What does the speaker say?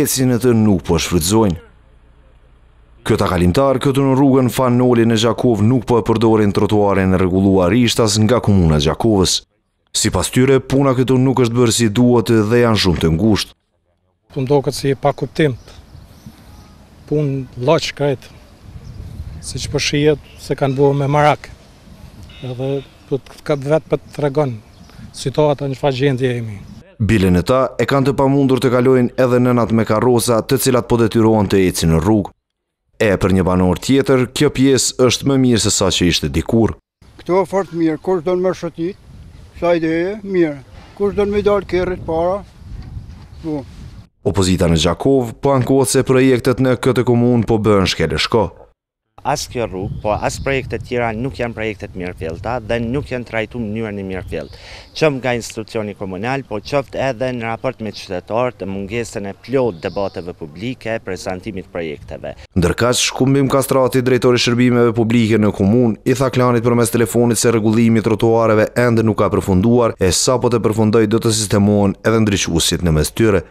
ecin e të nuk po shfrydzojnë. Këta kalimtarë, këtu në rrugën fa nolin e Gjakov nuk po e përdorin trotuarin e regulluar ishtas nga komuna Gjakovës. Si pas tyre, puna këtu nuk është bërë si duhet dhe janë shumë të ngushtë. Këmë do këtë si e pakuptim, punë loqë kajtë, si që përshijet po se kanë bërë me marakë, edhe po vetë për po të regonë, situatë të një faqë gjendje e Bilen e ta e kanë të pamundur të kalojnë edhe nënat me karosa të cilat po detyruan të eci në rrugë. E për një banor tjetër, kjo pjesë është më mirë se sa që ishte dikur. Këto fort mirë, kur do në më shëtit, sa i mirë, kur do në më dalë kërët para, bu. Po. Opozita në Gjakov, po ankohet se projektet në këtë komunë po bën shkele shko asë kjo rrugë, po asë projekte tjera nuk janë projekte të mirë fjellëta dhe nuk janë trajtu më njërë një mirë fjellët. Qëmë nga institucioni komunal, po qëftë edhe në raport me qytetarë të mungesën e plotë debateve publike e prezentimit projekteve. Ndërkash, shkumbim kastrati drejtori shërbimeve publike në komun, i tha klanit për mes telefonit se regullimi trotuareve endë nuk ka përfunduar, e sa po të përfundoj do të sistemohen edhe ndryqusit në mes tyre,